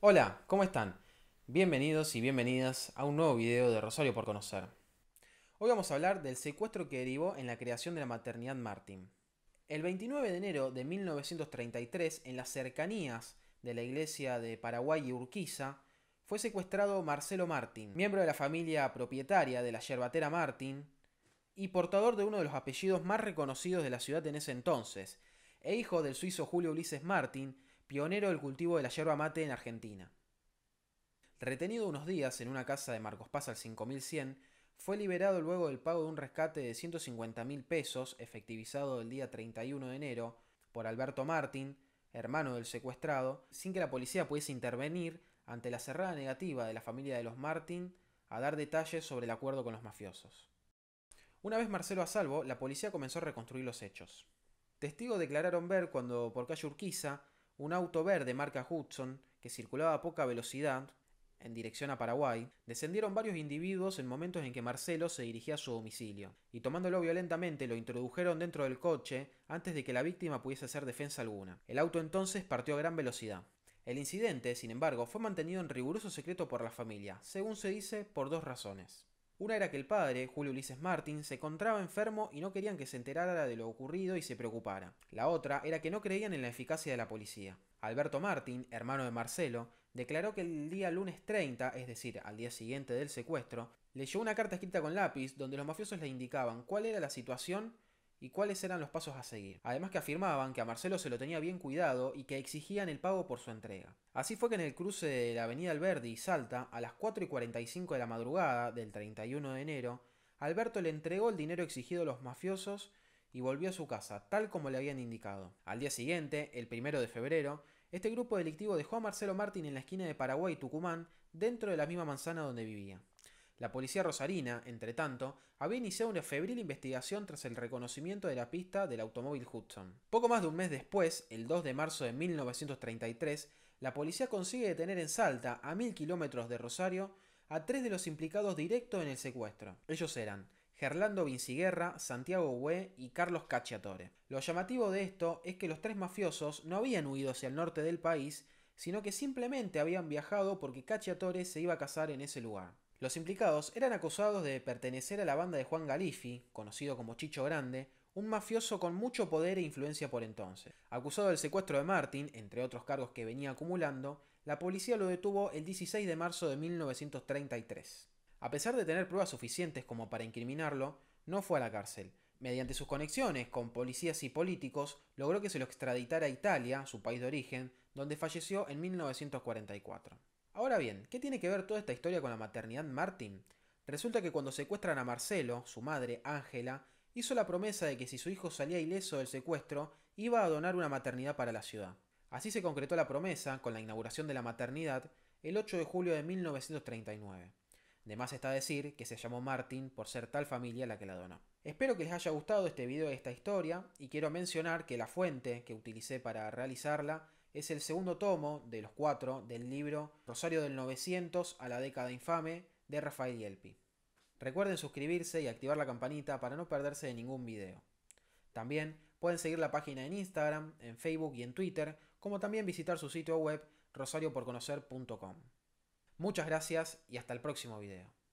Hola, ¿cómo están? Bienvenidos y bienvenidas a un nuevo video de Rosario por Conocer. Hoy vamos a hablar del secuestro que derivó en la creación de la maternidad Martín. El 29 de enero de 1933, en las cercanías de la iglesia de Paraguay y Urquiza, fue secuestrado Marcelo Martín, miembro de la familia propietaria de la yerbatera Martín y portador de uno de los apellidos más reconocidos de la ciudad en ese entonces, e hijo del suizo Julio Ulises Martín, pionero del cultivo de la yerba mate en Argentina. Retenido unos días en una casa de Marcos Paz al 5100, fue liberado luego del pago de un rescate de 150 mil pesos, efectivizado el día 31 de enero, por Alberto Martín, hermano del secuestrado, sin que la policía pudiese intervenir ante la cerrada negativa de la familia de los Martín a dar detalles sobre el acuerdo con los mafiosos. Una vez Marcelo a salvo, la policía comenzó a reconstruir los hechos. Testigos declararon ver cuando por calle Urquiza un auto verde marca Hudson, que circulaba a poca velocidad, en dirección a Paraguay, descendieron varios individuos en momentos en que Marcelo se dirigía a su domicilio, y tomándolo violentamente lo introdujeron dentro del coche antes de que la víctima pudiese hacer defensa alguna. El auto entonces partió a gran velocidad. El incidente, sin embargo, fue mantenido en riguroso secreto por la familia, según se dice, por dos razones. Una era que el padre, Julio Ulises Martín, se encontraba enfermo y no querían que se enterara de lo ocurrido y se preocupara. La otra era que no creían en la eficacia de la policía. Alberto Martín, hermano de Marcelo, declaró que el día lunes 30, es decir, al día siguiente del secuestro, leyó una carta escrita con lápiz donde los mafiosos le indicaban cuál era la situación y cuáles eran los pasos a seguir. Además que afirmaban que a Marcelo se lo tenía bien cuidado y que exigían el pago por su entrega. Así fue que en el cruce de la avenida Alberdi y Salta, a las 4 y 45 de la madrugada del 31 de enero, Alberto le entregó el dinero exigido a los mafiosos y volvió a su casa, tal como le habían indicado. Al día siguiente, el 1 de febrero, este grupo delictivo dejó a Marcelo Martín en la esquina de Paraguay y Tucumán, dentro de la misma manzana donde vivía. La policía rosarina, entre tanto, había iniciado una febril investigación tras el reconocimiento de la pista del automóvil Hudson. Poco más de un mes después, el 2 de marzo de 1933, la policía consigue detener en Salta, a mil kilómetros de Rosario, a tres de los implicados directos en el secuestro. Ellos eran Gerlando Vinciguerra, Santiago Hue y Carlos Cacciatore. Lo llamativo de esto es que los tres mafiosos no habían huido hacia el norte del país, sino que simplemente habían viajado porque Cacciatore se iba a casar en ese lugar. Los implicados eran acusados de pertenecer a la banda de Juan Galifi, conocido como Chicho Grande, un mafioso con mucho poder e influencia por entonces. Acusado del secuestro de Martin, entre otros cargos que venía acumulando, la policía lo detuvo el 16 de marzo de 1933. A pesar de tener pruebas suficientes como para incriminarlo, no fue a la cárcel. Mediante sus conexiones con policías y políticos, logró que se lo extraditara a Italia, su país de origen, donde falleció en 1944. Ahora bien, ¿qué tiene que ver toda esta historia con la maternidad Martín? Resulta que cuando secuestran a Marcelo, su madre, Ángela, hizo la promesa de que si su hijo salía ileso del secuestro, iba a donar una maternidad para la ciudad. Así se concretó la promesa con la inauguración de la maternidad el 8 de julio de 1939. De más está decir que se llamó Martín por ser tal familia la que la donó. Espero que les haya gustado este video de esta historia y quiero mencionar que la fuente que utilicé para realizarla es el segundo tomo de los cuatro del libro Rosario del 900 a la década infame de Rafael Yelpi. Recuerden suscribirse y activar la campanita para no perderse de ningún video. También pueden seguir la página en Instagram, en Facebook y en Twitter, como también visitar su sitio web rosarioporconocer.com. Muchas gracias y hasta el próximo video.